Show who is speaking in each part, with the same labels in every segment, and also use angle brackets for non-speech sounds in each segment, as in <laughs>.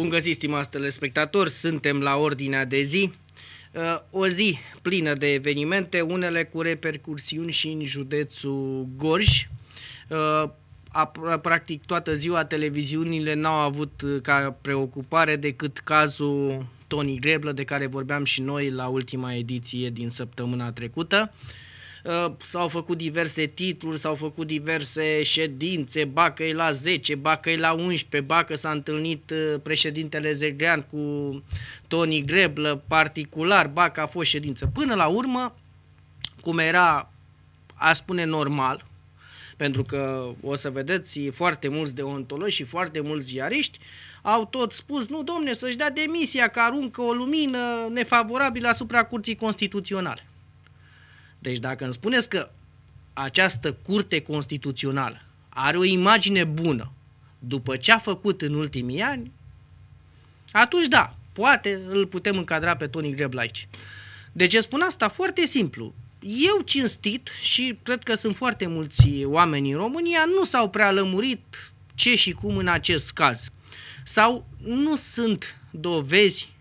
Speaker 1: Bun găsit, stimați telespectatori, suntem la ordinea de zi. Uh, o zi plină de evenimente, unele cu repercursiuni și în județul Gorj. Uh, practic toată ziua televiziunile n-au avut uh, ca preocupare decât cazul Tony Greblă, de care vorbeam și noi la ultima ediție din săptămâna trecută. Uh, s-au făcut diverse titluri, s-au făcut diverse ședințe, bacă la 10, bacă la 11, bacă s-a întâlnit uh, președintele Zegrean cu Tony Greblă particular, bacă a fost ședință. Până la urmă, cum era, a spune normal, pentru că o să vedeți foarte mulți deontologi și foarte mulți ziariști au tot spus, nu domne, să-și dea demisia că aruncă o lumină nefavorabilă asupra Curții Constituționale. Deci dacă îmi spuneți că această curte constituțională are o imagine bună după ce a făcut în ultimii ani, atunci da, poate îl putem încadra pe Tony Greb aici. De ce spun asta? Foarte simplu. Eu cinstit și cred că sunt foarte mulți oameni în România nu s-au prea lămurit ce și cum în acest caz. Sau nu sunt dovezi,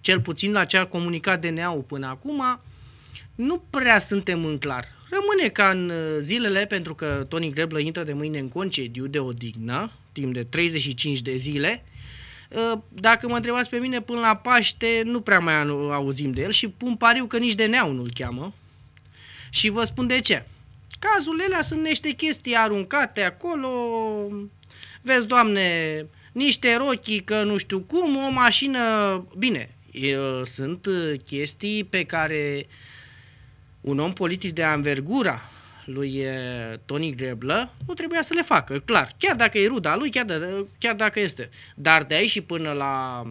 Speaker 1: cel puțin la ce a comunicat DNA-ul până acum, nu prea suntem în clar. Rămâne ca în uh, zilele, pentru că Tony Greblă intră de mâine în concediu de odihnă, timp de 35 de zile. Uh, dacă mă întrebați pe mine, până la Paște nu prea mai auzim de el și pun pariu că nici de neau nu-l cheamă. Și vă spun de ce. Cazurile sunt niște chestii aruncate acolo. Vezi, doamne, niște rochii că nu știu cum, o mașină... Bine, sunt uh, chestii pe care uh, un om politic de anvergura lui eh, Tony Greblă, nu trebuia să le facă, clar. Chiar dacă e ruda lui, chiar, de, chiar dacă este. Dar de aici și până la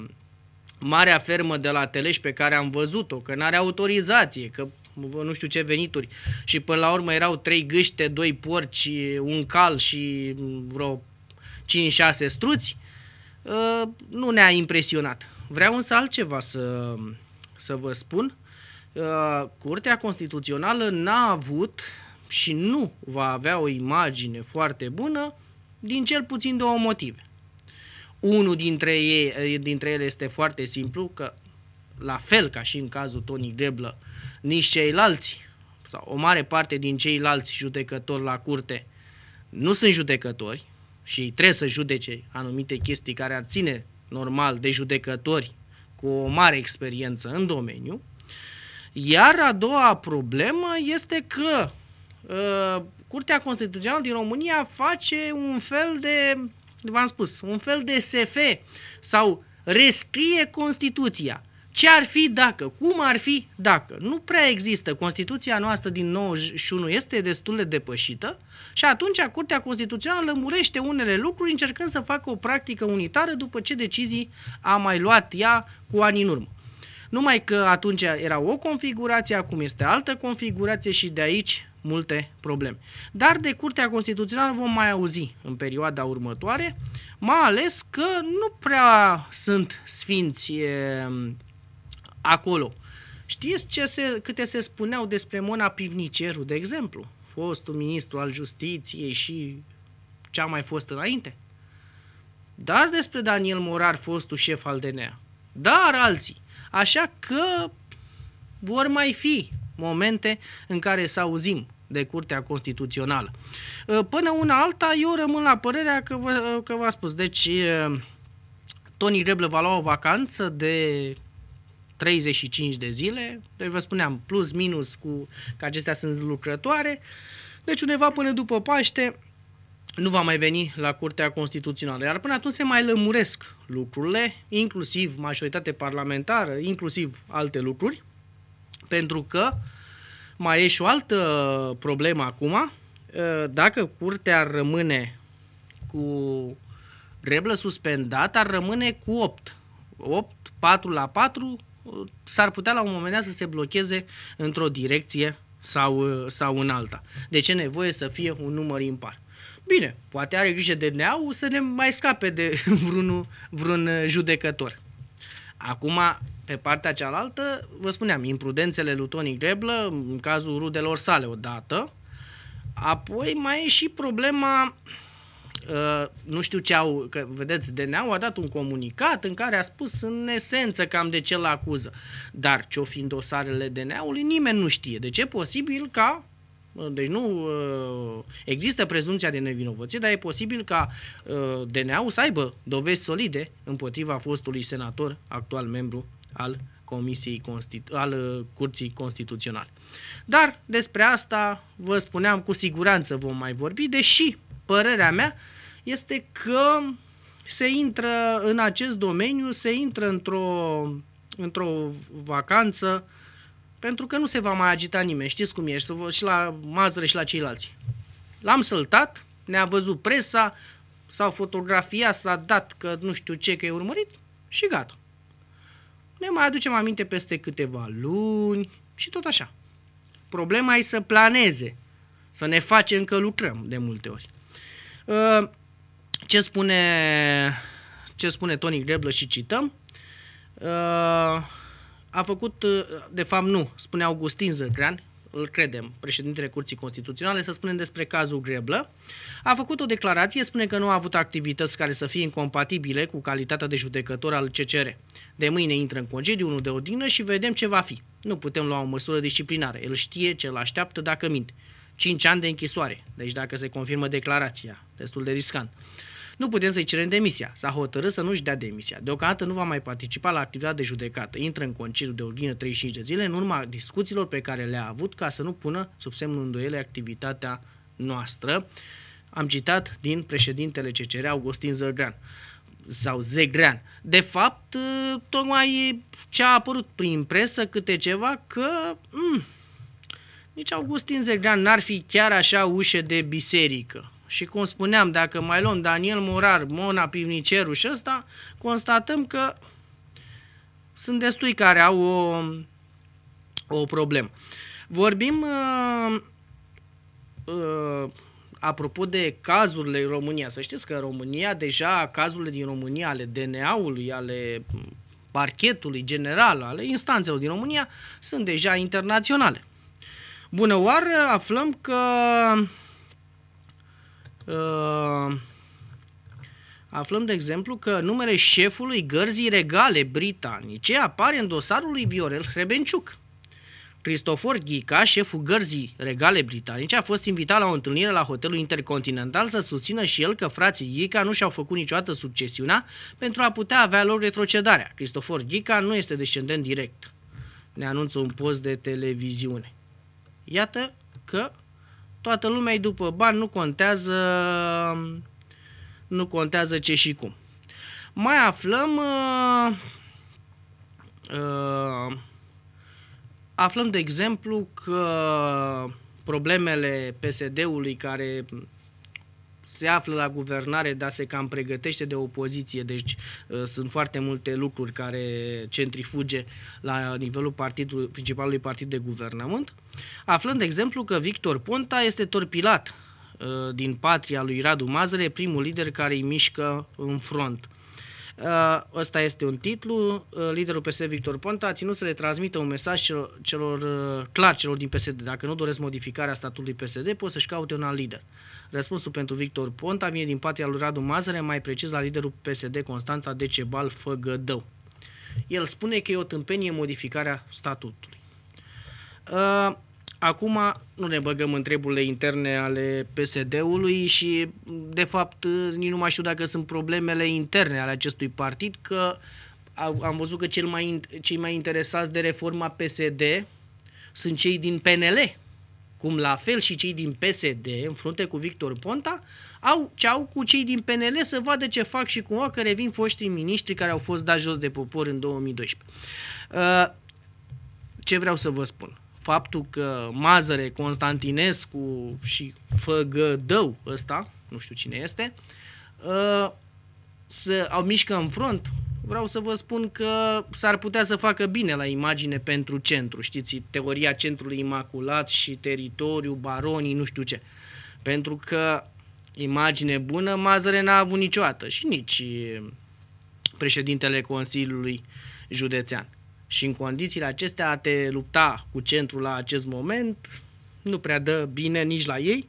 Speaker 1: marea fermă de la Teleș pe care am văzut-o, că n-are autorizație, că nu știu ce venituri și până la urmă erau trei gâște, doi porci, un cal și vreo 5-6 struți, eh, nu ne-a impresionat. Vreau însă altceva să, să vă spun. Uh, Curtea Constituțională n-a avut și nu va avea o imagine foarte bună din cel puțin două motive. Unul dintre, ei, eh, dintre ele este foarte simplu, că la fel ca și în cazul Tony Deblă, nici ceilalți sau o mare parte din ceilalți judecători la curte nu sunt judecători și trebuie să judece anumite chestii care ar ține normal de judecători cu o mare experiență în domeniu, iar a doua problemă este că uh, Curtea Constituțională din România face un fel de, v-am spus, un fel de SF sau rescrie Constituția. Ce ar fi dacă? Cum ar fi dacă? Nu prea există. Constituția noastră din 91 este destul de depășită și atunci Curtea Constituțională lămurește unele lucruri încercând să facă o practică unitară după ce decizii a mai luat ea cu ani în urmă. Numai că atunci era o configurație, acum este altă configurație și de aici multe probleme. Dar de Curtea Constituțională vom mai auzi în perioada următoare, mai ales că nu prea sunt sfinți e, acolo. Știți ce se, câte se spuneau despre Mona Pivniceru, de exemplu, fostul ministru al justiției și ce a mai fost înainte? Dar despre Daniel Morar, fostul șef al DNA. Dar alții. Așa că vor mai fi momente în care să auzim de Curtea Constituțională. Ă, până una alta, eu rămân la părerea că, că v-a spus. Deci, Tony Reblă va lua o vacanță de 35 de zile, deci vă spuneam, plus minus cu că acestea sunt lucrătoare, deci undeva până după Paște nu va mai veni la Curtea Constituțională. Iar până atunci se mai lămuresc lucrurile, inclusiv majoritate parlamentară, inclusiv alte lucruri, pentru că mai e și o altă problemă acum. Uh, dacă Curtea rămâne cu reblă suspendată, ar rămâne cu 8. 8, 4 la 4, s-ar putea la un moment dat să se blocheze într-o direcție sau, uh, sau în alta. De ce nevoie să fie un număr impar? Bine, poate are grijă de neau să ne mai scape de <laughs> vreun, vreun judecător. Acum, pe partea cealaltă, vă spuneam, imprudențele lui Tony Greblă, în cazul rudelor sale odată, apoi mai e și problema, uh, nu știu ce au, că vedeți, DNA-ul a dat un comunicat în care a spus în esență cam de ce l acuză. Dar ce-o fi dosarele DNA-ului, nimeni nu știe. Deci ce posibil ca deci nu uh, există prezumția de nevinovăție, dar e posibil ca uh, DNA-ul să aibă dovezi solide împotriva fostului senator, actual membru al Comisiei Constitu- al uh, Curții Constituționale. Dar despre asta vă spuneam cu siguranță vom mai vorbi, deși părerea mea este că se intră în acest domeniu, se intră într-o, într-o vacanță uh, pentru că nu se va mai agita nimeni, știți cum e, și la Mazăre și la ceilalți. L-am săltat, ne-a văzut presa, s-au fotografiat, s-a dat că nu știu ce, că e urmărit și gata. Ne mai aducem aminte peste câteva luni și tot așa. Problema e să planeze, să ne facem că lucrăm de multe ori. Ă, ce spune, ce spune Tony Greblă și cităm? Uh, a făcut, uh, de fapt nu, spune Augustin Zărgran, îl credem, președintele Curții Constituționale, să spunem despre cazul Greblă, a făcut o declarație, spune că nu a avut activități care să fie incompatibile cu calitatea de judecător al CCR. De mâine intră în concediu, unul de odihnă și vedem ce va fi. Nu putem lua o măsură disciplinară. El știe ce îl așteaptă dacă minte. 5 ani de închisoare, deci dacă se confirmă declarația, destul de riscant. Nu putem să-i cerem demisia. S-a hotărât să nu-și dea demisia. Deocamdată nu va mai participa la activitatea de judecată. Intră în concediu de ordine 35 de zile în urma discuțiilor pe care le-a avut ca să nu pună sub semnul îndoiele activitatea noastră. Am citat din președintele CCR, Augustin Zărgrean sau Zegrean. De fapt, tocmai ce a apărut prin presă câte ceva că mh, mm, nici Augustin Zegrean n-ar fi chiar așa ușă de biserică și cum spuneam, dacă mai luăm Daniel Murar, Mona Pivniceru și ăsta, constatăm că sunt destui care au o, o problemă. Vorbim uh, uh, apropo de cazurile în România. Să știți că în România, deja cazurile din România ale DNA-ului, ale parchetului general, ale instanțelor din România, sunt deja internaționale. Bună oară, aflăm că Uh, aflăm, de exemplu, că numele șefului gărzii regale britanice apare în dosarul lui Viorel Hrebenciuc. Cristofor Ghica, șeful gărzii regale britanice, a fost invitat la o întâlnire la hotelul Intercontinental să susțină și el că frații Ghica nu și-au făcut niciodată succesiunea pentru a putea avea lor retrocedarea. Cristofor Ghica nu este descendent direct, ne anunță un post de televiziune. Iată că Toată lumea e după bani, nu contează, nu contează ce și cum. Mai aflăm uh, uh, aflăm de exemplu că problemele PSD-ului care se află la guvernare, dar se cam pregătește de opoziție, deci uh, sunt foarte multe lucruri care centrifuge la nivelul partidului, principalului partid de guvernământ, aflând, de exemplu, că Victor Ponta este torpilat uh, din patria lui Radu Mazăre, primul lider care îi mișcă în front. Uh, ăsta este un titlu. Uh, liderul PSD Victor Ponta a ținut să le transmită un mesaj celor, celor uh, clar celor din PSD. Dacă nu doresc modificarea statului PSD, pot să-și caute un alt lider. Răspunsul pentru Victor Ponta vine din partea lui Radu Mazăre, mai precis la liderul PSD Constanța Decebal Făgădău. El spune că e o tâmpenie modificarea statutului. Acum nu ne băgăm în treburile interne ale PSD-ului și, de fapt, nici nu mai știu dacă sunt problemele interne ale acestui partid, că am văzut că cel mai, cei mai interesați de reforma PSD sunt cei din PNL, cum la fel și cei din PSD, în frunte cu Victor Ponta, au ce au cu cei din PNL să vadă ce fac și cum au că revin foștii miniștri care au fost dat jos de popor în 2012. Uh, ce vreau să vă spun? faptul că Mazăre, Constantinescu și Făgădău ăsta, nu știu cine este, uh, să au mișcă în front, vreau să vă spun că s-ar putea să facă bine la imagine pentru centru, știți, teoria centrului imaculat și teritoriu, baronii, nu știu ce. Pentru că imagine bună Mazăre n-a avut niciodată și nici președintele Consiliului Județean și în condițiile acestea a te lupta cu centrul la acest moment nu prea dă bine nici la ei,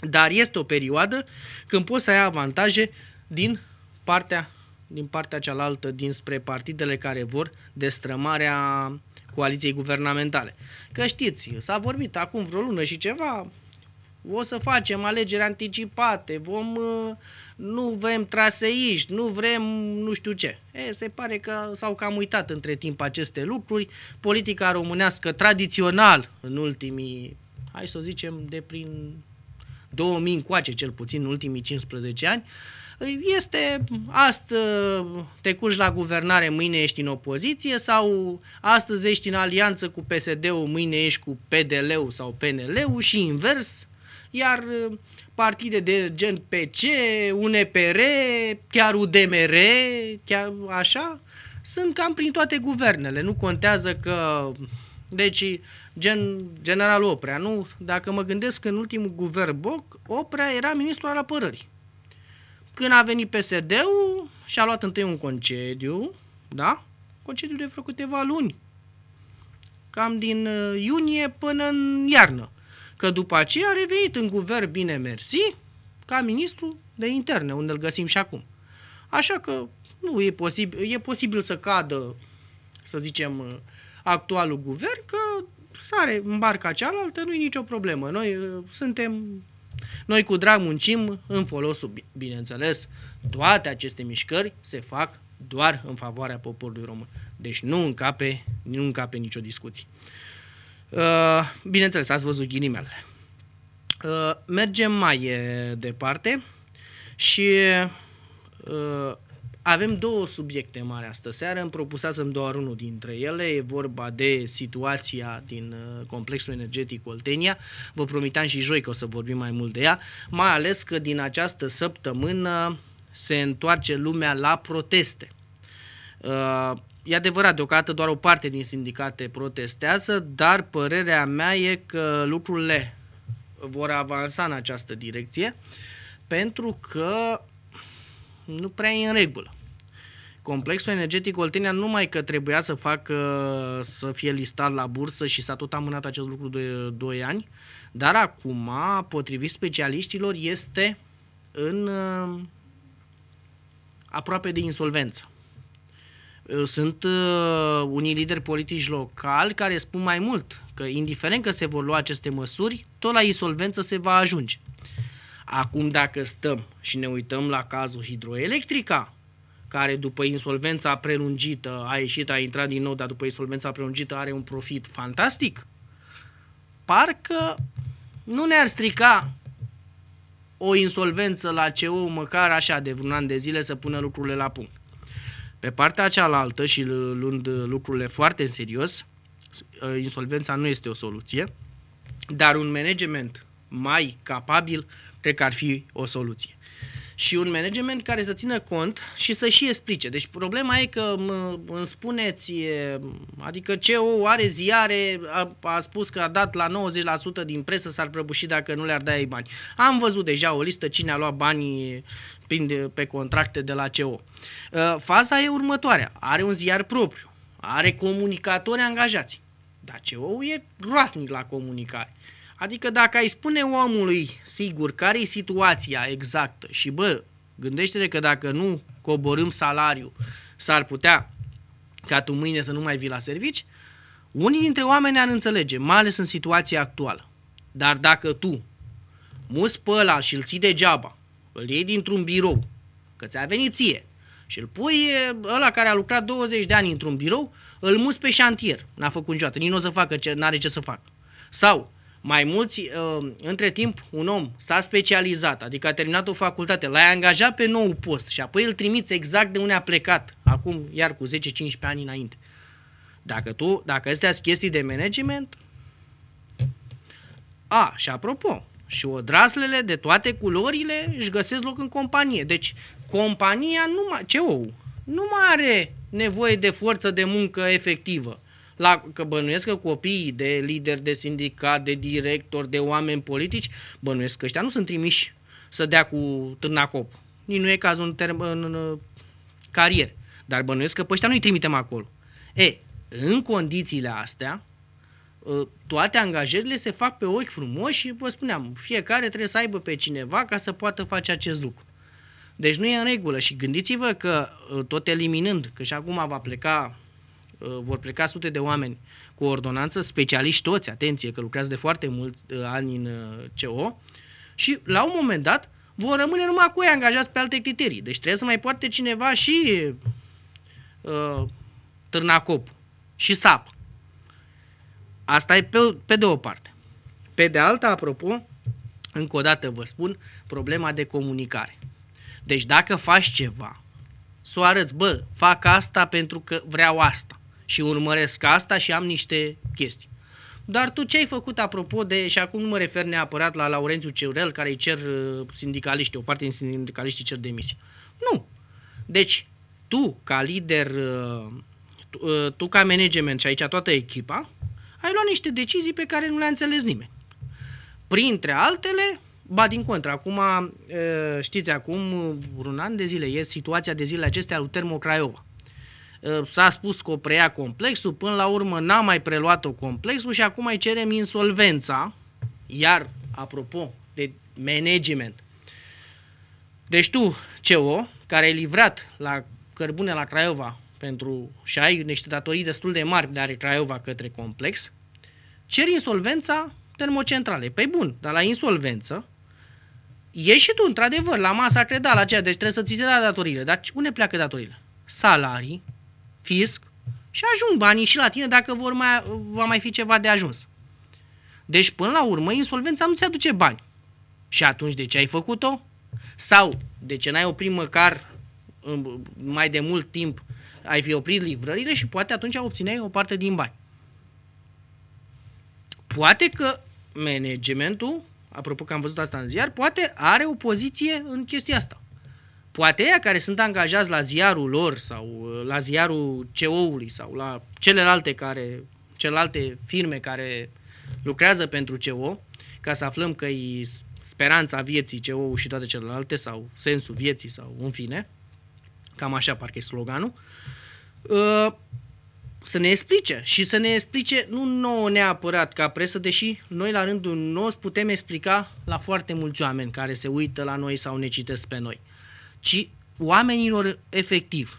Speaker 1: dar este o perioadă când poți să ai avantaje din partea, din partea cealaltă, dinspre partidele care vor destrămarea coaliției guvernamentale. Că știți, s-a vorbit acum vreo lună și ceva, o să facem alegeri anticipate, vom uh, nu vrem traseiști, nu vrem nu știu ce. E, se pare că s-au cam uitat între timp aceste lucruri. Politica românească tradițional în ultimii, hai să zicem, de prin 2000 încoace, cel puțin în ultimii 15 ani, este astăzi te curgi la guvernare, mâine ești în opoziție sau astăzi ești în alianță cu PSD-ul, mâine ești cu PDL-ul sau PNL-ul și invers iar uh, partide de gen PC, UNPR, chiar UDMR, chiar așa, sunt cam prin toate guvernele. Nu contează că... Deci, gen, general Oprea, nu? Dacă mă gândesc în ultimul guvern Boc, Oprea era ministrul al apărării. Când a venit PSD-ul și a luat întâi un concediu, da? Concediu de vreo câteva luni. Cam din uh, iunie până în iarnă că după aceea a revenit în guvern bine mersi ca ministru de interne, unde îl găsim și acum. Așa că nu e posibil, e posibil să cadă, să zicem, actualul guvern, că sare în barca cealaltă, nu e nicio problemă. Noi uh, suntem, noi cu drag muncim în folosul, bineînțeles, toate aceste mișcări se fac doar în favoarea poporului român. Deci nu încape, nu încape nicio discuție. Uh, bineînțeles, ați văzut ghinimele. Uh, mergem mai uh, departe și avem două subiecte mari astă seară, îmi propusasem doar unul dintre ele, e vorba de situația din complexul energetic Oltenia. Vă promiteam și joi că o să vorbim mai mult de ea, mai ales că din această săptămână se întoarce lumea la proteste e adevărat, deocamdată doar o parte din sindicate protestează, dar părerea mea e că lucrurile vor avansa în această direcție pentru că nu prea e în regulă. Complexul energetic Oltenia numai că trebuia să facă să fie listat la bursă și s-a tot amânat acest lucru de 2 ani, dar acum, potrivit specialiștilor, este în aproape de insolvență. Sunt uh, unii lideri politici locali care spun mai mult că indiferent că se vor lua aceste măsuri, tot la insolvență se va ajunge. Acum dacă stăm și ne uităm la cazul hidroelectrica, care după insolvența prelungită a ieșit, a intrat din nou, dar după insolvența prelungită are un profit fantastic, parcă nu ne-ar strica o insolvență la CEO măcar așa de un an de zile să pună lucrurile la punct. Pe partea cealaltă și luând lucrurile foarte în serios, insolvența nu este o soluție, dar un management mai capabil cred că ar fi o soluție și un management care să țină cont și să și explice. Deci problema e că îmi spuneți, adică o are ziare, a, a spus că a dat la 90% din presă s-ar prăbuși dacă nu le-ar da ei bani. Am văzut deja o listă cine a luat banii prin, pe contracte de la CEO. Uh, faza e următoarea, are un ziar propriu, are comunicatori angajați, dar CEO e groasnic la comunicare. Adică dacă ai spune omului, sigur, care e situația exactă și bă, gândește-te că dacă nu coborâm salariul, s-ar putea ca tu mâine să nu mai vii la servici, unii dintre oameni ar înțelege, mai ales în situația actuală. Dar dacă tu mus pe ăla și îl ții degeaba, îl iei dintr-un birou, că ți-a venit ție, și îl pui ăla care a lucrat 20 de ani într-un birou, îl mus pe șantier, n-a făcut niciodată, nici nu o să facă ce, n-are ce să facă. Sau mai mulți, uh, între timp, un om s-a specializat, adică a terminat o facultate, l-ai angajat pe nou post și apoi îl trimiți exact de unde a plecat, acum iar cu 10-15 ani înainte. Dacă tu, dacă astea sunt chestii de management, a, și apropo, și odraslele de toate culorile își găsesc loc în companie. Deci, compania nu mai, ce ou, nu mai are nevoie de forță de muncă efectivă la, că bănuiesc că copiii de lideri de sindicat, de directori, de oameni politici, bănuiesc că ăștia nu sunt trimiși să dea cu târna cop. Nici nu e cazul în, term, în, în carier. Dar bănuiesc că pe ăștia nu-i trimitem acolo. E, în condițiile astea, ă, toate angajările se fac pe ochi frumos și vă spuneam, fiecare trebuie să aibă pe cineva ca să poată face acest lucru. Deci nu e în regulă și gândiți-vă că ă, tot eliminând, că și acum va pleca Uh, vor pleca sute de oameni cu ordonanță, specialiști toți, atenție că lucrează de foarte mulți uh, ani în uh, CO, și la un moment dat vor rămâne numai cu ei angajați pe alte criterii. Deci trebuie să mai poarte cineva și uh, târnacop și sap. Asta e pe, pe de o parte. Pe de alta, apropo, încă o dată vă spun, problema de comunicare. Deci dacă faci ceva, să o arăți, bă, fac asta pentru că vreau asta și urmăresc asta și am niște chestii. Dar tu ce ai făcut apropo de, și acum nu mă refer neapărat la Laurențiu Ceurel, care îi cer uh, sindicaliști, o parte din sindicaliștii cer demisia. Nu. Deci, tu, ca lider, uh, tu, uh, tu ca management și aici toată echipa, ai luat niște decizii pe care nu le-a înțeles nimeni. Printre altele, ba din contră, acum, știți, acum un an de zile e situația de zile acestea lui Termo Craiova. Uh, s-a spus că o preia complexul, până la urmă n-a mai preluat-o complexul și acum îi cerem insolvența, iar, apropo, de management. Deci tu, CEO, care ai livrat la cărbune la Craiova pentru și ai niște datorii destul de mari de are Craiova către complex, ceri insolvența termocentrale. Păi bun, dar la insolvență ieși și tu, într-adevăr, la masa credală aceea, deci trebuie să ți se da datorile. Dar unde pleacă datorile? Salarii, fisc și ajung banii și la tine dacă vor mai, va mai fi ceva de ajuns. Deci, până la urmă, insolvența nu-ți aduce bani. Și atunci, de ce ai făcut-o? Sau, de ce n-ai oprit măcar mai de mult timp, ai fi oprit livrările și poate atunci obțineai o parte din bani. Poate că managementul, apropo că am văzut asta în ziar, poate are o poziție în chestia asta. Poate ea care sunt angajați la ziarul lor sau uh, la ziarul CO-ului sau la celelalte, care, celelalte firme care lucrează pentru CO, ca să aflăm că e speranța vieții ceo și toate celelalte sau sensul vieții sau în fine, cam așa parcă e sloganul, uh, să ne explice și să ne explice nu nouă neapărat ca presă, deși noi la rândul nostru putem explica la foarte mulți oameni care se uită la noi sau ne citesc pe noi ci oamenilor efectiv.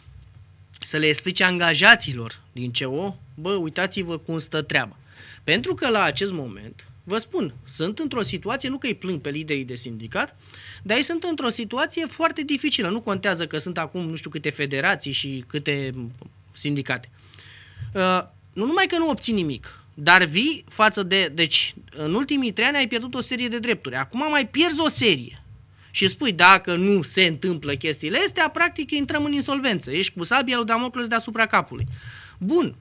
Speaker 1: Să le explice angajaților din CEO, bă, uitați-vă cum stă treaba. Pentru că la acest moment, vă spun, sunt într-o situație, nu că îi plâng pe liderii de sindicat, dar ei sunt într-o situație foarte dificilă. Nu contează că sunt acum nu știu câte federații și câte sindicate. Uh, nu numai că nu obții nimic, dar vii față de... Deci, în ultimii trei ani ai pierdut o serie de drepturi. Acum mai pierzi o serie și spui dacă nu se întâmplă chestiile astea, practic intrăm în insolvență. Ești cu sabia lui Damocles deasupra capului. Bun,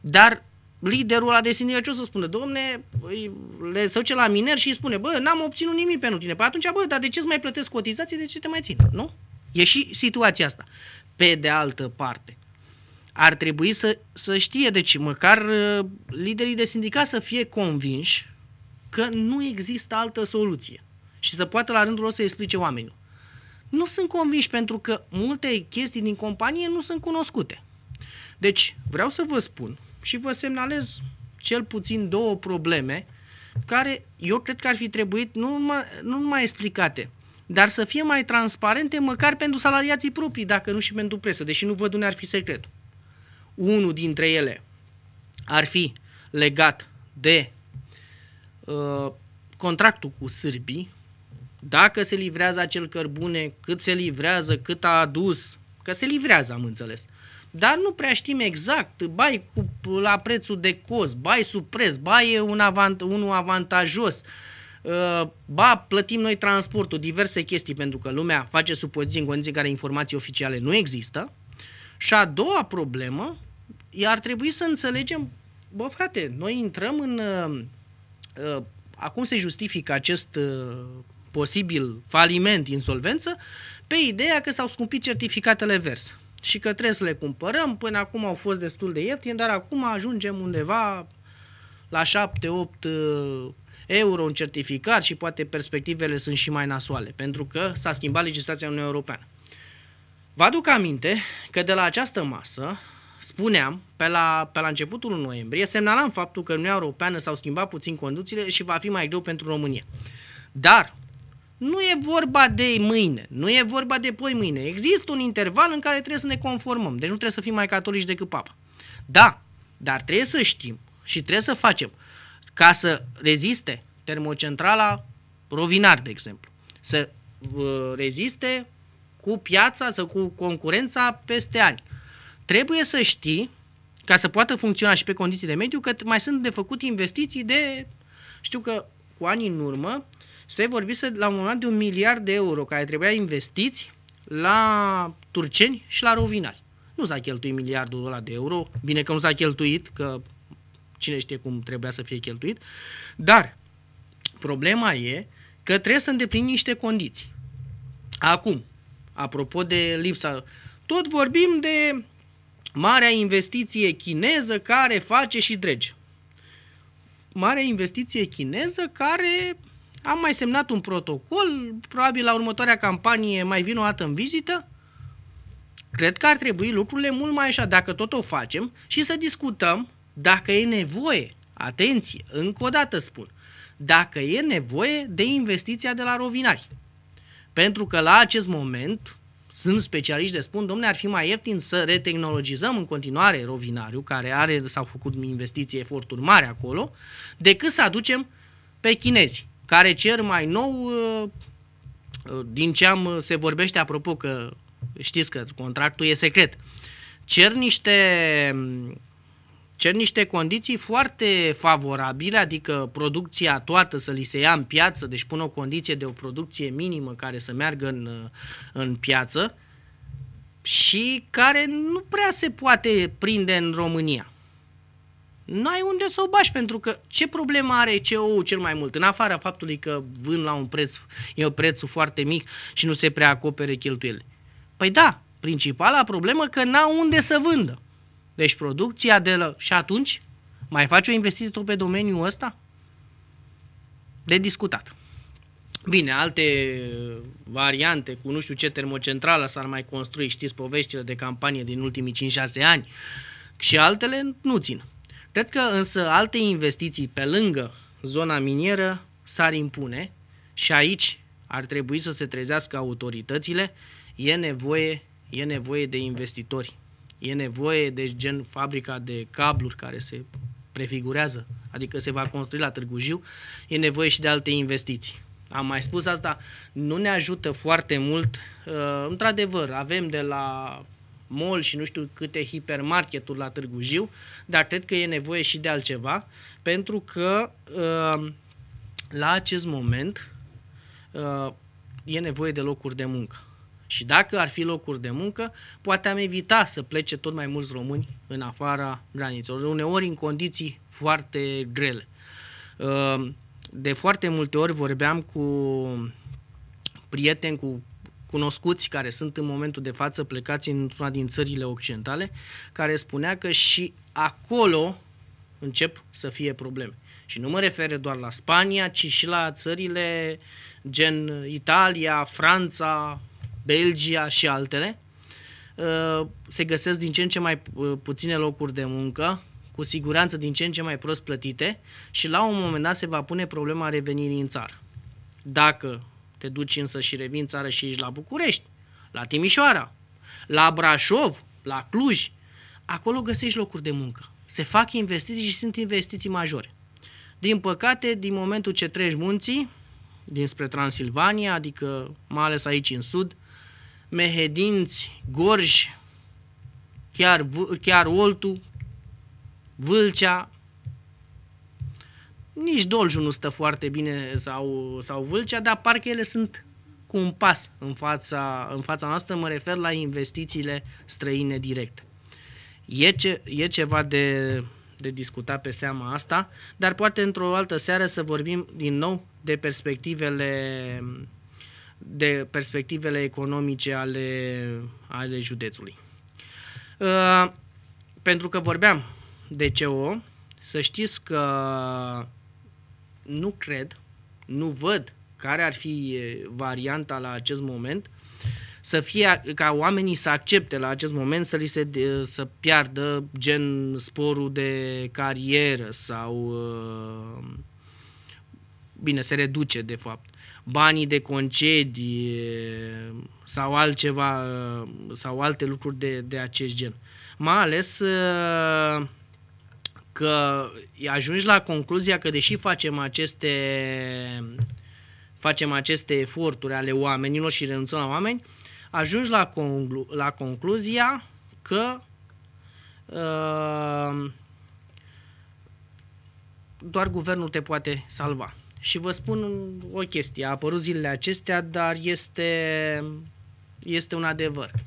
Speaker 1: dar liderul ăla de sindicat ce o să spună? Domne, le se duce la miner și îi spune, bă, n-am obținut nimic pentru tine. Păi atunci, bă, dar de ce îți mai plătesc cotizații, de ce te mai țin? Nu? E și situația asta. Pe de altă parte, ar trebui să, să știe, deci măcar uh, liderii de sindicat să fie convinși că nu există altă soluție și să poată la rândul lor să explice oamenilor. Nu sunt convinși pentru că multe chestii din companie nu sunt cunoscute. Deci, vreau să vă spun și vă semnalez cel puțin două probleme care eu cred că ar fi trebuit nu numai, nu numai explicate, dar să fie mai transparente măcar pentru salariații proprii, dacă nu și pentru presă, deși nu văd unde ar fi secretul. Unul dintre ele ar fi legat de uh, contractul cu sârbii, dacă se livrează acel cărbune, cât se livrează, cât a adus, că se livrează, am înțeles. Dar nu prea știm exact, bai cu, la prețul de cos, bai sub preț, bai e un avant, unul avantajos, uh, ba plătim noi transportul, diverse chestii, pentru că lumea face supoziții în condiții în care informații oficiale nu există. Și a doua problemă, ar trebui să înțelegem, bă frate, noi intrăm în... Uh, uh, acum se justifică acest posibil faliment, insolvență, pe ideea că s-au scumpit certificatele vers și că trebuie să le cumpărăm. Până acum au fost destul de ieftine, dar acum ajungem undeva la 7-8 uh, euro un certificat și poate perspectivele sunt și mai nasoale, pentru că s-a schimbat legislația Uniunii Europeană. Vă aduc aminte că de la această masă, spuneam, pe la, pe la începutul noiembrie, semnalam faptul că Uniunea Europeană s-au schimbat puțin conduțile și va fi mai greu pentru România. Dar nu e vorba de mâine, nu e vorba de poi mâine. Există un interval în care trebuie să ne conformăm. Deci nu trebuie să fim mai catolici decât papa. Da, dar trebuie să știm și trebuie să facem ca să reziste termocentrala Rovinar, de exemplu, să uh, reziste cu piața, să cu concurența peste ani. Trebuie să știi, ca să poată funcționa și pe condiții de mediu, că mai sunt de făcut investiții de, știu că cu ani în urmă, se vorbise la un moment de un miliard de euro care trebuia investiți la turceni și la rovinari. Nu s-a cheltuit miliardul ăla de euro, bine că nu s-a cheltuit, că cine știe cum trebuia să fie cheltuit, dar problema e că trebuie să îndeplinim niște condiții. Acum, apropo de lipsa, tot vorbim de marea investiție chineză care face și drege. Marea investiție chineză care am mai semnat un protocol, probabil la următoarea campanie mai vin o dată în vizită. Cred că ar trebui lucrurile mult mai așa, dacă tot o facem, și să discutăm dacă e nevoie, atenție, încă o dată spun, dacă e nevoie de investiția de la rovinari. Pentru că la acest moment, sunt specialiști de spun, domne, ar fi mai ieftin să retehnologizăm în continuare rovinariu, care are, s-au făcut investiții, eforturi mari acolo, decât să aducem pe chinezi care cer mai nou, uh, uh, din ce am uh, se vorbește, apropo că știți că contractul e secret, cer niște, cer niște condiții foarte favorabile, adică producția toată să li se ia în piață, deci pun o condiție de o producție minimă care să meargă în, în piață și care nu prea se poate prinde în România n-ai unde să o bași, pentru că ce problemă are ceo cel mai mult, în afara faptului că vând la un preț, e un preț foarte mic și nu se prea acopere cheltuielile. Păi da, principala problemă că n-au unde să vândă. Deci producția de la... Și atunci mai faci o investiție tot pe domeniul ăsta? De discutat. Bine, alte uh, variante cu nu știu ce termocentrală s-ar mai construi, știți poveștile de campanie din ultimii 5-6 ani și altele nu țin. Cred că însă alte investiții pe lângă zona minieră s-ar impune și aici ar trebui să se trezească autoritățile. E nevoie, e nevoie de investitori. E nevoie de gen fabrica de cabluri care se prefigurează, adică se va construi la Târgu Jiu, e nevoie și de alte investiții. Am mai spus asta, nu ne ajută foarte mult. Uh, într-adevăr, avem de la mall și nu știu câte hipermarketuri la Târgu Jiu, dar cred că e nevoie și de altceva, pentru că uh, la acest moment uh, e nevoie de locuri de muncă. Și dacă ar fi locuri de muncă, poate am evita să plece tot mai mulți români în afara granițelor, uneori în condiții foarte grele. Uh, de foarte multe ori vorbeam cu prieteni, cu cunoscuți care sunt în momentul de față plecați într-una din țările occidentale, care spunea că și acolo încep să fie probleme. Și nu mă refer doar la Spania, ci și la țările gen Italia, Franța, Belgia și altele. Uh, se găsesc din ce în ce mai uh, puține locuri de muncă, cu siguranță din ce în ce mai prost plătite și la un moment dat se va pune problema revenirii în țară. Dacă te duci însă și revii în țară și ești la București, la Timișoara, la Brașov, la Cluj. Acolo găsești locuri de muncă. Se fac investiții și sunt investiții majore. Din păcate, din momentul ce treci munții, dinspre Transilvania, adică mai ales aici în sud, Mehedinți, Gorj, chiar, chiar Oltu, Vâlcea, nici Dolju nu stă foarte bine sau, sau Vâlcea, dar parcă ele sunt cu un pas în fața, în fața noastră, mă refer la investițiile străine direct. E, ce, e ceva de, de discutat pe seama asta, dar poate într-o altă seară să vorbim din nou de perspectivele de perspectivele economice ale, ale județului. Uh, pentru că vorbeam de ceo să știți că nu cred, nu văd care ar fi varianta la acest moment, să fie, ca oamenii să accepte la acest moment să li se să piardă gen sporul de carieră sau ă, bine, se reduce de fapt banii de concedii sau altceva ă, sau alte lucruri de, de acest gen. Mai ales ă, că ajungi la concluzia că deși facem aceste facem aceste eforturi ale oamenilor și renunțăm la oameni, ajungi la, conclu- la concluzia că uh, doar guvernul te poate salva. Și vă spun o chestie, a apărut zilele acestea, dar este, este un adevăr. Uh,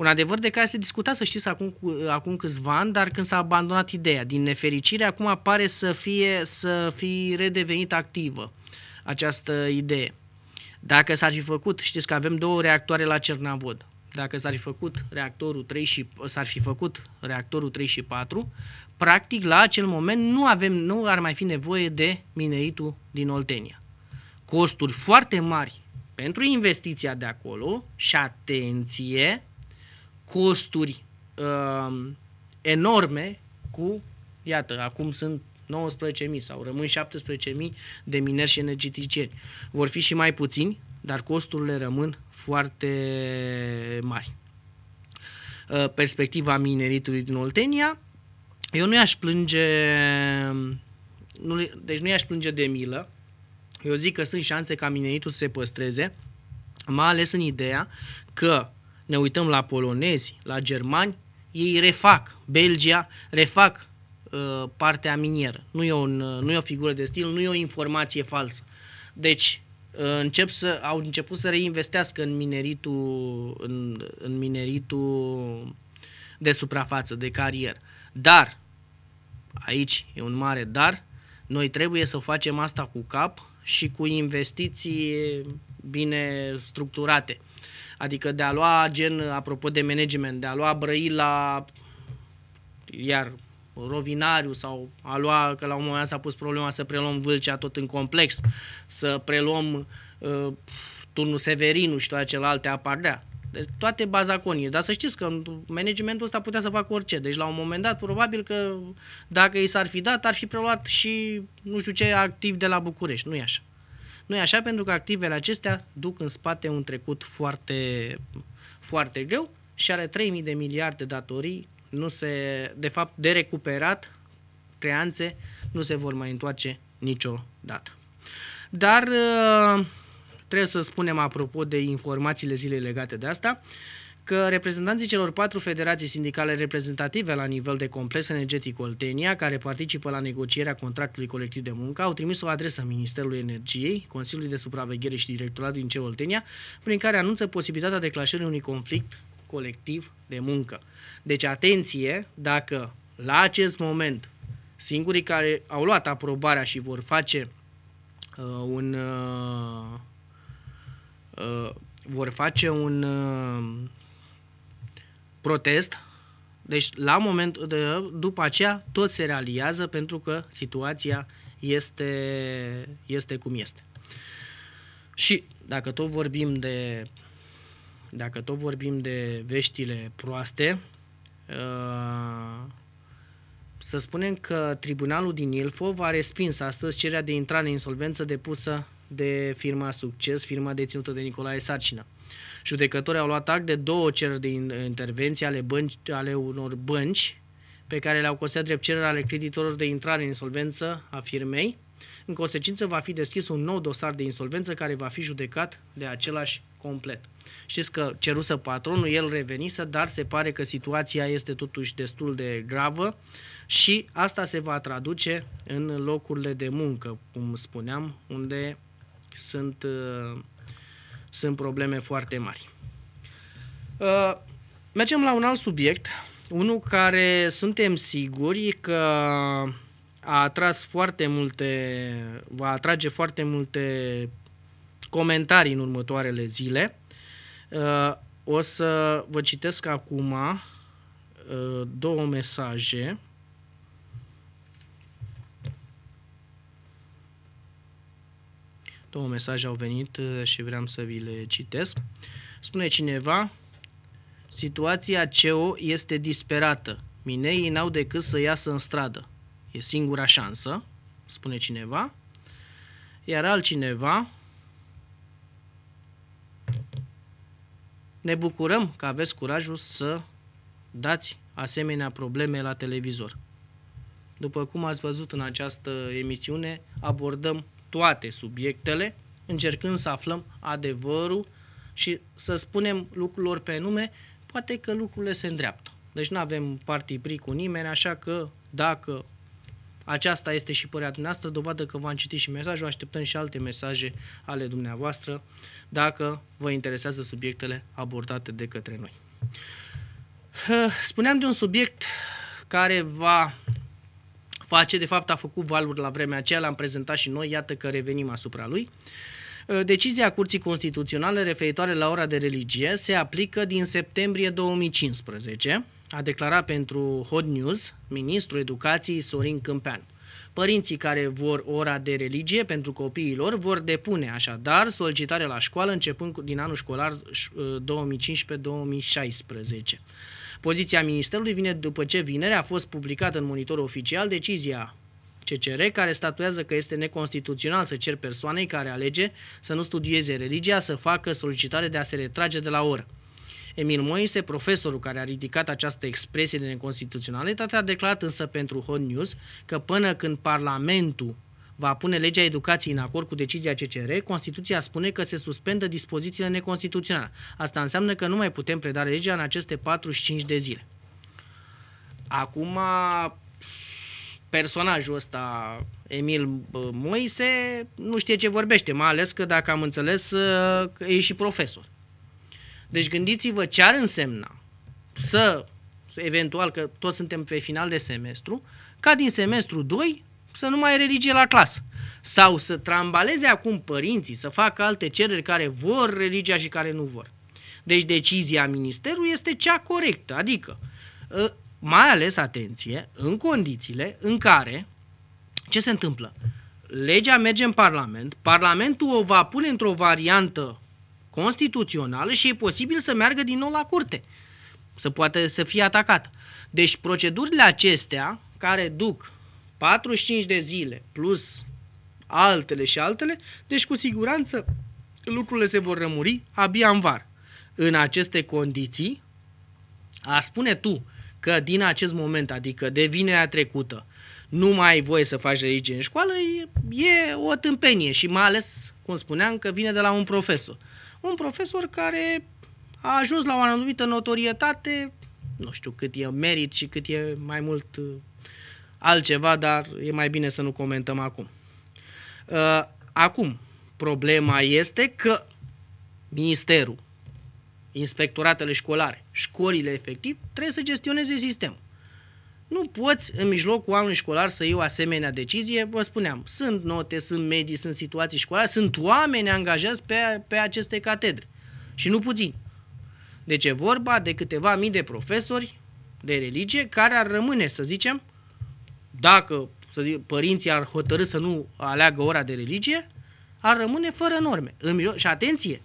Speaker 1: un adevăr de care se discuta, să știți, acum, acum câțiva ani, dar când s-a abandonat ideea, din nefericire, acum pare să fie, să fie redevenit activă această idee. Dacă s-ar fi făcut, știți că avem două reactoare la Cernavod, dacă s-ar fi făcut reactorul 3 și s-ar fi făcut reactorul 3 și 4, practic la acel moment nu avem nu ar mai fi nevoie de mineritul din Oltenia. Costuri foarte mari pentru investiția de acolo și atenție, costuri uh, enorme cu, iată, acum sunt 19.000 sau rămân 17.000 de mineri și energeticieni. Vor fi și mai puțini, dar costurile rămân foarte mari. Uh, perspectiva mineritului din Oltenia, eu nu i-aș plânge, nu, deci nu i-aș plânge de milă. Eu zic că sunt șanse ca mineritul să se păstreze, mai ales în ideea că ne uităm la polonezi, la germani, ei refac Belgia, refac uh, partea minieră. Nu e, un, uh, nu e o figură de stil, nu e o informație falsă. Deci, uh, încep să, au început să reinvestească în mineritul, în, în mineritul de suprafață, de carier. Dar, aici e un mare dar, noi trebuie să facem asta cu cap și cu investiții bine structurate. Adică de a lua gen, apropo de management, de a lua brăi la iar rovinariu sau a lua, că la un moment s-a pus problema să preluăm Vâlcea tot în complex, să preluăm uh, turnul Severinu și toate celelalte apardea. Deci toate bazaconii. Dar să știți că managementul ăsta putea să facă orice. Deci la un moment dat, probabil că dacă i s-ar fi dat, ar fi preluat și nu știu ce activ de la București. Nu e așa nu e așa? Pentru că activele acestea duc în spate un trecut foarte, foarte greu și are 3.000 de miliarde datorii, nu se, de fapt, de recuperat, creanțe, nu se vor mai întoarce niciodată. Dar uh, trebuie să spunem apropo de informațiile zilei legate de asta, că reprezentanții celor patru federații sindicale reprezentative la nivel de complex energetic Oltenia, care participă la negocierea contractului colectiv de muncă, au trimis o adresă Ministerului Energiei, Consiliului de Supraveghere și din CEO Oltenia, prin care anunță posibilitatea declanșării unui conflict colectiv de muncă. Deci atenție, dacă la acest moment singurii care au luat aprobarea și vor face uh, un uh, uh, vor face un uh, protest. Deci, la moment, de, după aceea, tot se realiază pentru că situația este, este cum este. Și dacă tot vorbim de dacă tot vorbim de veștile proaste, uh, să spunem că tribunalul din Ilfov a respins astăzi cererea de intrare în insolvență depusă de firma Succes, firma deținută de Nicolae Sarcină. Judecătorii au luat act de două cereri de intervenție ale, bănci, ale unor bănci pe care le-au considerat drept cereri ale creditorilor de intrare în insolvență a firmei. În consecință, va fi deschis un nou dosar de insolvență care va fi judecat de același complet. Știți că cerusă patronul, el revenise, dar se pare că situația este totuși destul de gravă și asta se va traduce în locurile de muncă, cum spuneam, unde sunt uh, sunt probleme foarte mari. Uh, mergem la un alt subiect, unul care suntem siguri că a atras foarte multe, va atrage foarte multe comentarii în următoarele zile. Uh, o să vă citesc acum uh, două mesaje Două mesaje au venit uh, și vreau să vi le citesc. Spune cineva, situația CEO este disperată. Mineii n-au decât să iasă în stradă. E singura șansă, spune cineva. Iar altcineva, ne bucurăm că aveți curajul să dați asemenea probleme la televizor. După cum ați văzut în această emisiune, abordăm toate subiectele, încercând să aflăm adevărul și să spunem lucrurilor pe nume, poate că lucrurile se îndreaptă. Deci nu avem partipri cu nimeni, așa că dacă aceasta este și părerea dumneavoastră, dovadă că v-am citit și mesajul, așteptăm și alte mesaje ale dumneavoastră dacă vă interesează subiectele abordate de către noi. Spuneam de un subiect care va face, de fapt a făcut valuri la vremea aceea, l-am prezentat și noi, iată că revenim asupra lui. Uh, decizia Curții Constituționale referitoare la ora de religie se aplică din septembrie 2015, a declarat pentru Hot News ministrul educației Sorin Câmpean. Părinții care vor ora de religie pentru copiii lor vor depune așadar solicitarea la școală începând din anul școlar 2015-2016. Uh, Poziția Ministerului vine după ce vineri a fost publicată în monitorul oficial decizia CCR, care statuează că este neconstituțional să cer persoanei care alege să nu studieze religia să facă solicitare de a se retrage de la oră. Emil Moise, profesorul care a ridicat această expresie de neconstituționalitate, a declarat însă pentru Hot News că până când Parlamentul va pune legea educației în acord cu decizia CCR, Constituția spune că se suspendă dispozițiile neconstituționale. Asta înseamnă că nu mai putem preda legea în aceste 45 de zile. Acum, personajul ăsta, Emil Moise, nu știe ce vorbește, mai ales că, dacă am înțeles, ă, e și profesor. Deci gândiți-vă ce ar însemna să, eventual că toți suntem pe final de semestru, ca din semestru 2 să nu mai ai religie la clasă. Sau să trambaleze acum părinții, să facă alte cereri care vor religia și care nu vor. Deci decizia ministerului este cea corectă, adică ă, mai ales atenție în condițiile în care ce se întâmplă? Legea merge în Parlament, Parlamentul o va pune într-o variantă constituțională și e posibil să meargă din nou la curte, să poate să fie atacată. Deci procedurile acestea care duc 45 de zile plus altele și altele, deci cu siguranță lucrurile se vor rămuri abia în var. În aceste condiții, a spune tu că din acest moment, adică de vinerea trecută, nu mai ai voie să faci religie în școală, e, e o tâmpenie și mai ales, cum spuneam, că vine de la un profesor. Un profesor care a ajuns la o anumită notorietate, nu știu cât e merit și cât e mai mult altceva, dar e mai bine să nu comentăm acum. Uh, acum, problema este că ministerul, inspectoratele școlare, școlile efectiv, trebuie să gestioneze sistemul. Nu poți în mijlocul anului școlar să iei o asemenea decizie. Vă spuneam, sunt note, sunt medii, sunt situații școlare, sunt oameni angajați pe, pe aceste catedre. Și nu puțin. Deci e vorba de câteva mii de profesori de religie care ar rămâne, să zicem, dacă să zic, părinții ar hotărâ să nu aleagă ora de religie, ar rămâne fără norme. și atenție,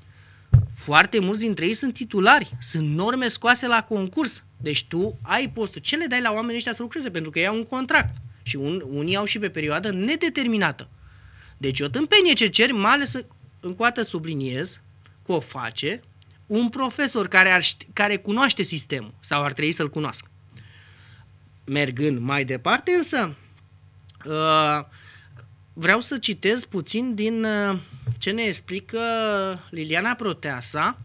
Speaker 1: foarte mulți dintre ei sunt titulari, sunt norme scoase la concurs. Deci tu ai postul. Ce le dai la oamenii ăștia să lucreze? Pentru că ei au un contract. Și un, unii au și pe perioadă nedeterminată. Deci o tâmpenie ce ceri, mai ales încoată subliniez că o face un profesor care, ar, care cunoaște sistemul sau ar trebui să-l cunoască mergând mai departe, însă uh, vreau să citez puțin din uh, ce ne explică Liliana Proteasa,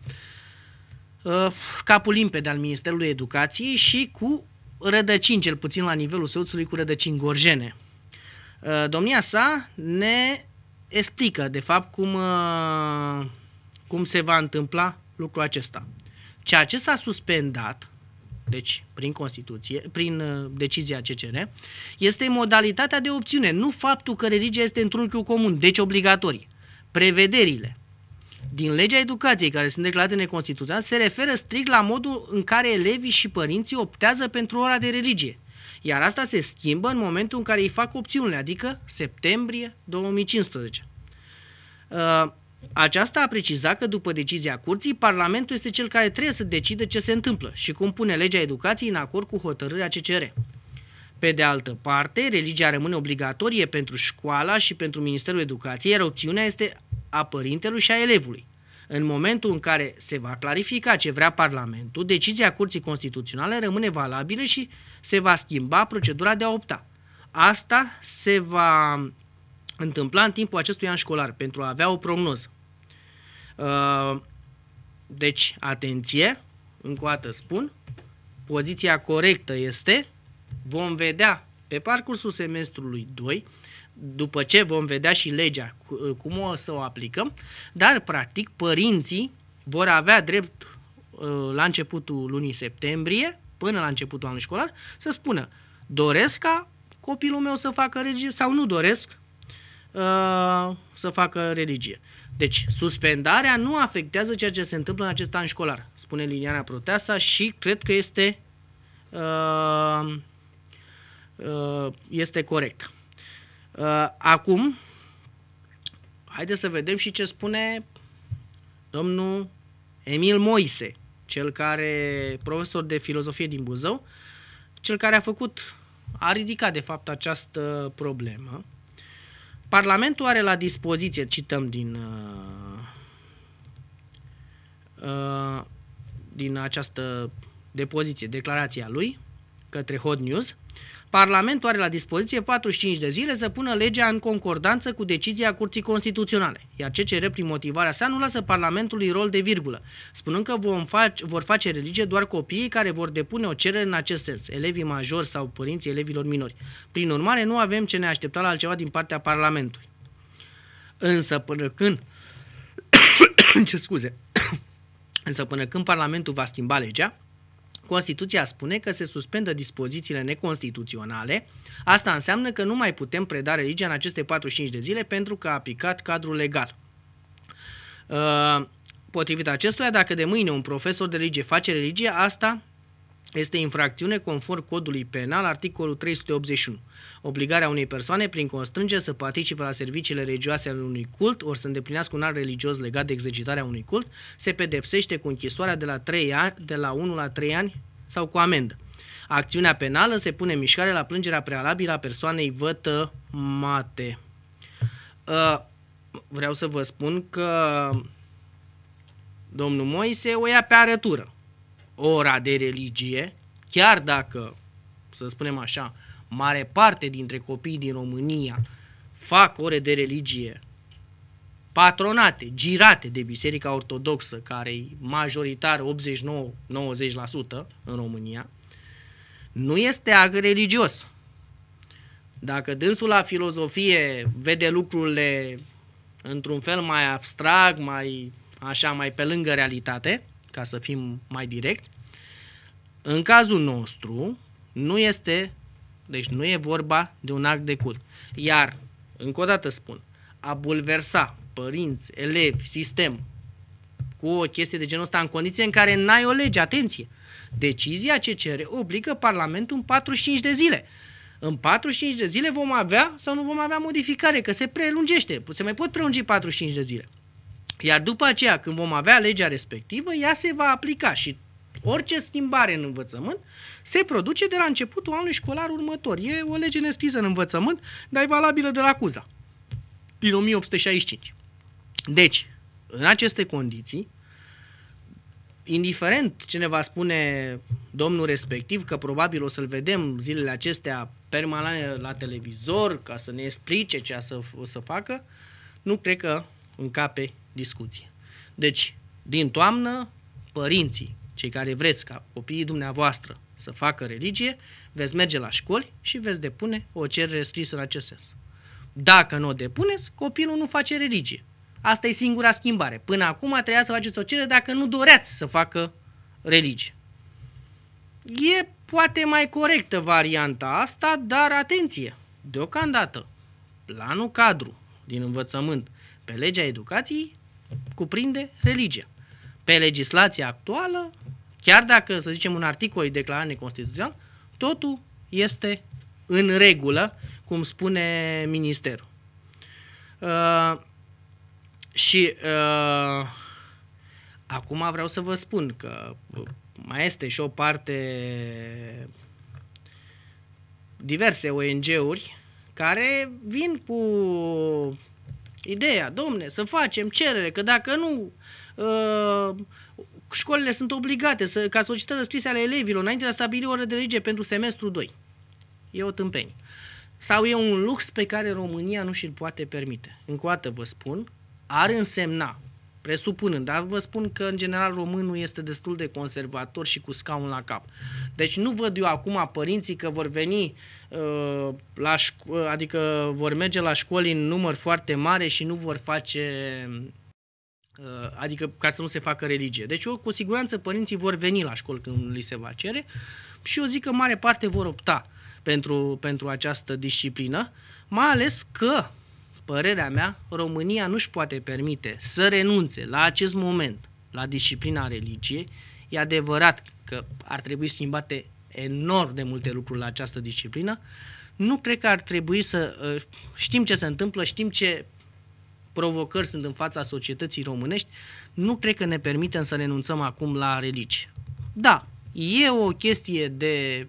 Speaker 1: uh, capul limpede al Ministerului Educației și cu rădăcini, cel puțin la nivelul soțului, cu rădăcini gorjene. Domnia sa ne explică, de fapt, cum, cum se va întâmpla lucrul acesta. Ceea ce s-a suspendat deci prin Constituție, prin uh, decizia CCR, este modalitatea de opțiune, nu faptul că religia este într-un comun, deci obligatorie. Prevederile din legea educației care sunt declarate neconstituționale se referă strict la modul în care elevii și părinții optează pentru ora de religie. Iar asta se schimbă în momentul în care îi fac opțiunile, adică septembrie 2015. Uh, aceasta a precizat că după decizia curții, Parlamentul este cel care trebuie să decide ce se întâmplă și cum pune legea educației în acord cu hotărârea CCR. Pe de altă parte, religia rămâne obligatorie pentru școala și pentru Ministerul Educației, iar opțiunea este a părintelui și a elevului. În momentul în care se va clarifica ce vrea Parlamentul, decizia Curții Constituționale rămâne valabilă și se va schimba procedura de a opta. Asta se va întâmpla în timpul acestui an școlar pentru a avea o prognoză. Uh, deci, atenție, încă o dată spun, poziția corectă este vom vedea pe parcursul semestrului 2, după ce vom vedea și legea uh, cum o să o aplicăm, dar practic părinții vor avea drept uh, la începutul lunii septembrie, până la începutul anului școlar, să spună doresc ca copilul meu să facă regie sau nu doresc Uh, să facă religie. Deci, suspendarea nu afectează ceea ce se întâmplă în acest an școlar, spune Liliana Proteasa și cred că este, uh, uh, este corect. Uh, acum, haideți să vedem și ce spune domnul Emil Moise, cel care, profesor de filozofie din Buzău, cel care a făcut, a ridicat de fapt această problemă. Parlamentul are la dispoziție, cităm din, uh, uh, din această depoziție, declarația lui către Hot News, Parlamentul are la dispoziție 45 de zile să pună legea în concordanță cu decizia Curții Constituționale, iar cere prin motivarea sa nu lasă Parlamentului rol de virgulă, spunând că vom face, vor face religie doar copiii care vor depune o cerere în acest sens, elevii majori sau părinții elevilor minori. Prin urmare, nu avem ce ne aștepta la altceva din partea Parlamentului. Însă până când... <coughs> ce scuze... <coughs> Însă până când Parlamentul va schimba legea, Constituția spune că se suspendă dispozițiile neconstituționale. Asta înseamnă că nu mai putem preda religia în aceste 45 de zile pentru că a aplicat cadrul legal. Uh, potrivit acestuia, dacă de mâine un profesor de religie face religie, asta este infracțiune conform codului penal, articolul 381. Obligarea unei persoane prin constrânge să participe la serviciile religioase ale unui cult ori să îndeplinească un alt religios legat de exercitarea unui cult se pedepsește cu închisoarea de la, 3 ani, de la 1 la 3 ani sau cu amendă. Acțiunea penală se pune în mișcare la plângerea prealabilă a persoanei vătămate. Uh, vreau să vă spun că domnul Moise o ia pe arătură ora de religie, chiar dacă, să spunem așa, mare parte dintre copiii din România fac ore de religie patronate, girate de Biserica Ortodoxă, care e majoritar 89-90% în România, nu este act religios. Dacă dânsul la filozofie vede lucrurile într-un fel mai abstract, mai așa, mai pe lângă realitate, ca să fim mai direct, în cazul nostru nu este, deci nu e vorba de un act de cult. Iar, încă o dată spun, a bulversa părinți, elevi, sistem cu o chestie de genul ăsta în condiție în care n-ai o lege, atenție. Decizia ce cere obligă Parlamentul în 45 de zile. În 45 de zile vom avea sau nu vom avea modificare, că se prelungește, se mai pot prelungi 45 de zile. Iar după aceea, când vom avea legea respectivă, ea se va aplica și orice schimbare în învățământ se produce de la începutul anului școlar următor. E o lege nescrisă în învățământ, dar e valabilă de la CUZA, din 1865. Deci, în aceste condiții, indiferent ce ne va spune domnul respectiv, că probabil o să-l vedem zilele acestea permanent la televizor, ca să ne explice ce o să facă, nu cred că încape discuție. Deci, din toamnă, părinții, cei care vreți ca copiii dumneavoastră să facă religie, veți merge la școli și veți depune o cerere scrisă în acest sens. Dacă nu o depuneți, copilul nu face religie. Asta e singura schimbare. Până acum trebuia să faceți o cerere dacă nu doreați să facă religie. E poate mai corectă varianta asta, dar atenție! Deocamdată, planul cadru din învățământ pe legea educației cuprinde religia. Pe legislația actuală, chiar dacă, să zicem, un articol e declarat neconstituțional, totul este în regulă, cum spune ministerul. Uh, și uh, acum vreau să vă spun că mai este și o parte diverse ONG-uri care vin cu Ideea, domne, să facem cerere, că dacă nu, uh, școlile sunt obligate să, ca solicitările scrise ale elevilor înainte de a stabili ore de lege pentru semestru 2. E o tâmpenie. Sau e un lux pe care România nu și-l poate permite. Încă o dată vă spun, ar însemna presupunând, dar vă spun că în general românul este destul de conservator și cu scaun la cap. Deci nu văd eu acum părinții că vor veni uh, la șco- uh, adică vor merge la școli în număr foarte mare și nu vor face uh, adică ca să nu se facă religie. Deci eu, cu siguranță părinții vor veni la școli când li se va cere și eu zic că mare parte vor opta pentru, pentru această disciplină, mai ales că părerea mea, România nu-și poate permite să renunțe la acest moment la disciplina religiei. E adevărat că ar trebui schimbate enorm de multe lucruri la această disciplină. Nu cred că ar trebui să uh, știm ce se întâmplă, știm ce provocări sunt în fața societății românești, nu cred că ne permitem să renunțăm acum la religie. Da, e o chestie de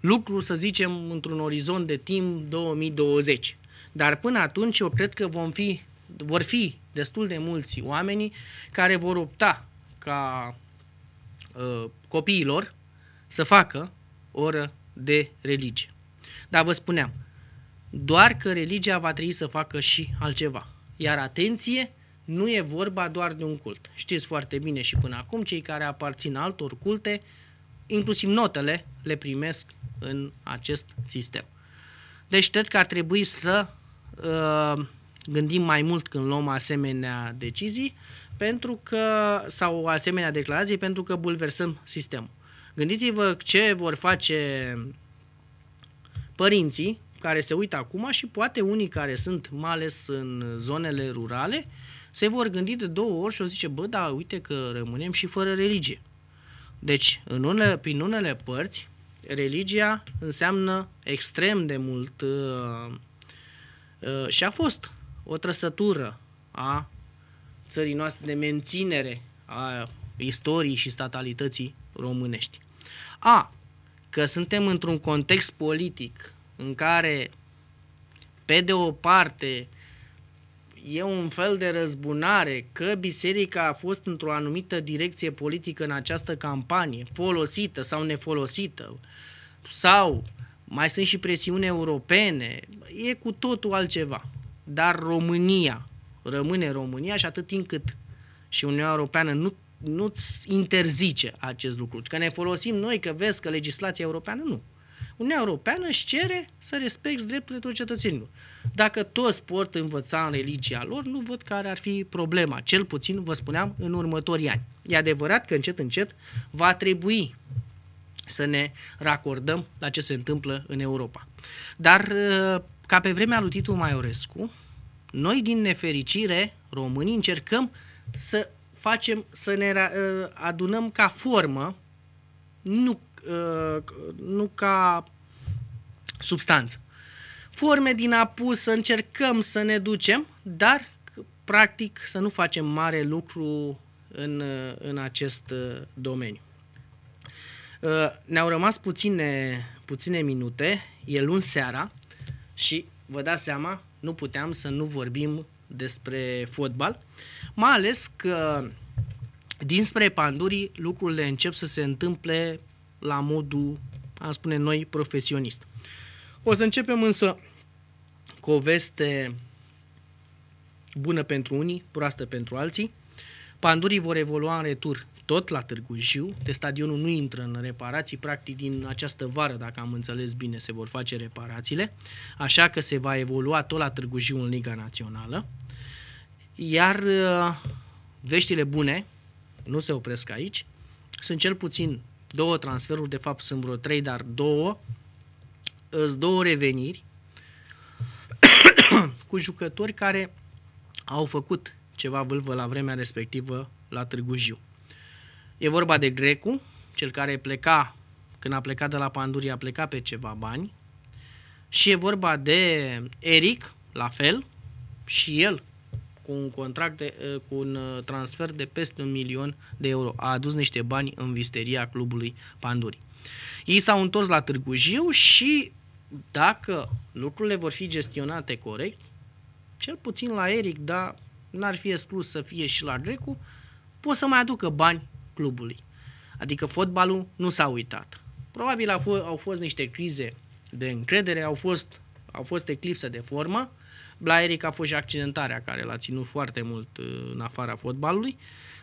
Speaker 1: lucru, să zicem, într-un orizont de timp 2020. Dar până atunci eu cred că vom fi, vor fi destul de mulți oamenii care vor opta ca uh, copiilor să facă oră de religie. Dar vă spuneam, doar că religia va trebui să facă și altceva. Iar atenție, nu e vorba doar de un cult. Știți foarte bine și până acum, cei care aparțin altor culte, inclusiv notele, le primesc în acest sistem. Deci cred că ar trebui să Uh, gândim mai mult când luăm asemenea decizii pentru că, sau asemenea declarații pentru că bulversăm sistemul. Gândiți-vă ce vor face părinții care se uită acum și poate unii care sunt, mai ales în zonele rurale, se vor gândi de două ori și o zice, bă, da, uite că rămânem și fără religie. Deci, în unele, prin unele părți, religia înseamnă extrem de mult uh, Uh, și a fost o trăsătură a țării noastre de menținere a istoriei și statalității românești. A, că suntem într-un context politic în care, pe de o parte, e un fel de răzbunare că biserica a fost într-o anumită direcție politică în această campanie, folosită sau nefolosită, sau mai sunt și presiuni europene, e cu totul altceva. Dar România rămâne România și atât timp cât și Uniunea Europeană nu nu-ți interzice acest lucru. Că ne folosim noi, că vezi că legislația europeană, nu. Uniunea Europeană își cere să respecti drepturile tuturor cetățenilor. Dacă toți pot învăța în religia lor, nu văd care ar fi problema. Cel puțin, vă spuneam, în următorii ani. E adevărat că încet, încet va trebui să ne racordăm la ce se întâmplă în Europa. Dar uh, ca pe vremea lui Titu Maiorescu, noi din nefericire, românii, încercăm să facem, să ne uh, adunăm ca formă, nu, uh, nu ca substanță. Forme din apus să încercăm să ne ducem, dar practic să nu facem mare lucru în, în acest domeniu. Uh, ne-au rămas puține, puține minute, e luni seara și vă dați seama, nu puteam să nu vorbim despre fotbal, mai ales că dinspre pandurii lucrurile încep să se întâmple la modul, am spune noi, profesionist. O să începem însă cu o veste bună pentru unii, proastă pentru alții. Pandurii vor evolua în retur tot la Târgu Jiu, de stadionul nu intră în reparații, practic din această vară, dacă am înțeles bine, se vor face reparațiile, așa că se va evolua tot la Târgu Jiu în Liga Națională. Iar uh, veștile bune nu se opresc aici, sunt cel puțin două transferuri, de fapt sunt vreo trei, dar două, îs două reveniri <coughs> cu jucători care au făcut ceva vâlvă la vremea respectivă la Târgu Jiu. E vorba de Grecu, cel care pleca, când a plecat de la Panduri, a plecat pe ceva bani. Și e vorba de Eric, la fel, și el cu un contract de, eh, cu un eh, transfer de peste un milion de euro. A adus niște bani în visteria clubului Pandurii. Ei s-au întors la Târgu Jiu și dacă lucrurile vor fi gestionate corect, cel puțin la Eric, dar n-ar fi exclus să fie și la Grecu, pot să mai aducă bani clubului. Adică fotbalul nu s-a uitat. Probabil au, f- au fost niște crize de încredere, au fost, au fost eclipse de formă. Blaeric a fost și accidentarea care l-a ținut foarte mult uh, în afara fotbalului.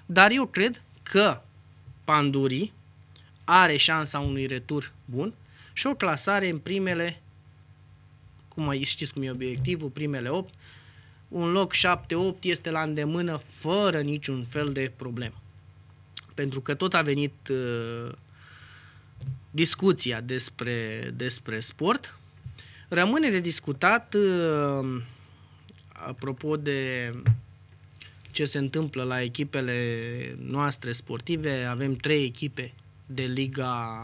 Speaker 1: Dar eu cred că Pandurii are șansa unui retur bun și o clasare în primele, cum știți cum e obiectivul, primele 8, un loc 7-8 este la îndemână fără niciun fel de problemă pentru că tot a venit uh, discuția despre, despre sport. Rămâne de discutat, uh, apropo de ce se întâmplă la echipele noastre sportive, avem trei echipe de Liga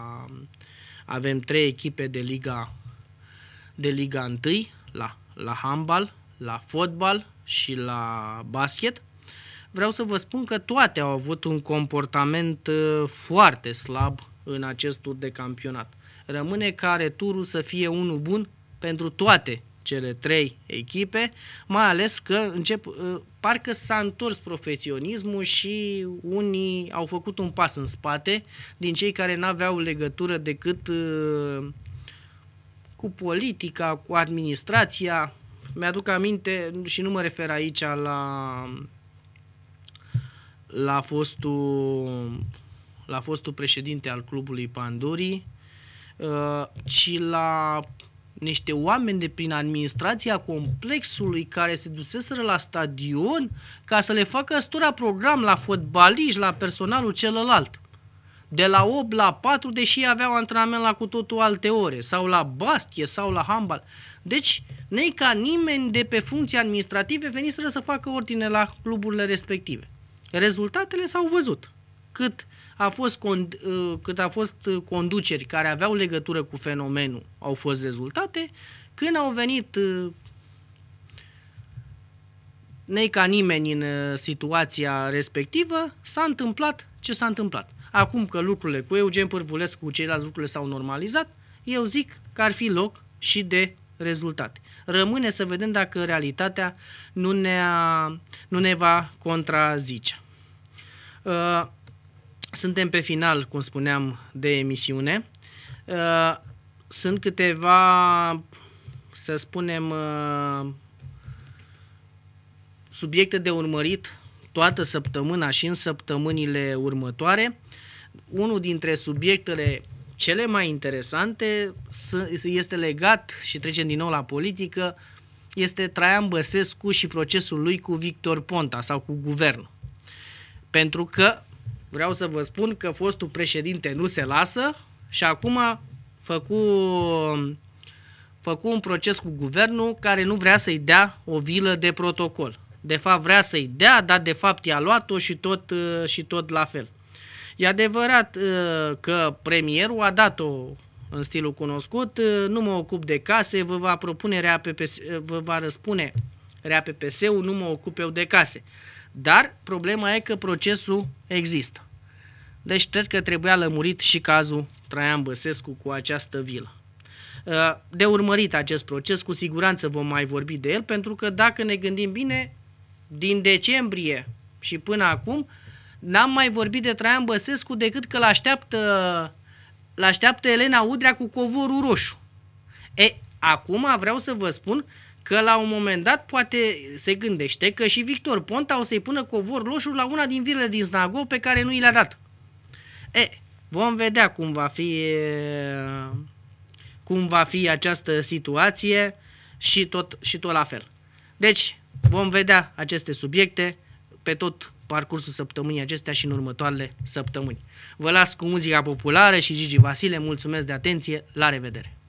Speaker 1: avem trei echipe de Liga de Liga 1 la la handbal, la fotbal și la basket vreau să vă spun că toate au avut un comportament uh, foarte slab în acest tur de campionat. Rămâne care turul să fie unul bun pentru toate cele trei echipe, mai ales că încep, uh, parcă s-a întors profesionismul și unii au făcut un pas în spate din cei care n-aveau legătură decât uh, cu politica, cu administrația. Mi-aduc aminte și nu mă refer aici la la fostul, la fostul președinte al clubului Pandurii, uh, ci la niște oameni de prin administrația complexului care se duseseră la stadion ca să le facă stura program la fotbaliști, la personalul celălalt. De la 8 la 4, deși aveau antrenament la cu totul alte ore, sau la basket, sau la handbal. Deci, nei ca nimeni de pe funcții administrative veniseră să facă ordine la cluburile respective. Rezultatele s-au văzut. Cât a fost, cond, ă, cât a fost conduceri care aveau legătură cu fenomenul au fost rezultate, când au venit ă, nei ca nimeni în ă, situația respectivă, s-a întâmplat ce s-a întâmplat. Acum că lucrurile cu Eugen Pârvulescu, cu ceilalți lucrurile s-au normalizat, eu zic că ar fi loc și de rezultate rămâne să vedem dacă realitatea nu ne, nu ne va contrazice. Uh, suntem pe final, cum spuneam, de emisiune. Uh, sunt câteva, să spunem, uh, subiecte de urmărit toată săptămâna și în săptămânile următoare. Unul dintre subiectele cele mai interesante este legat, și trecem din nou la politică, este Traian Băsescu și procesul lui cu Victor Ponta sau cu guvernul. Pentru că vreau să vă spun că fostul președinte nu se lasă și acum făcu, făcut un proces cu guvernul care nu vrea să-i dea o vilă de protocol. De fapt vrea să-i dea, dar de fapt i-a luat-o și tot, și tot la fel. E adevărat uh, că premierul a dat-o în stilul cunoscut, uh, nu mă ocup de case, vă va, propune RAPPS, uh, vă va răspune RAPPS-ul, nu mă ocup eu de case. Dar problema e că procesul există. Deci cred că trebuia lămurit și cazul Traian Băsescu cu această vilă. De urmărit acest proces, cu siguranță vom mai vorbi de el, pentru că dacă ne gândim bine, din decembrie și până acum, N-am mai vorbit de Traian Băsescu decât că l-așteaptă, l-așteaptă Elena Udrea cu covorul roșu. E, acum vreau să vă spun că la un moment dat poate se gândește că și Victor Ponta o să-i pună covor roșu la una din vilele din Snagov pe care nu i le-a dat. E, vom vedea cum va fi cum va fi această situație și tot, și tot la fel. Deci, vom vedea aceste subiecte pe tot parcursul săptămânii acestea și în următoarele săptămâni. Vă las cu muzica populară și Gigi Vasile, mulțumesc de atenție, la revedere!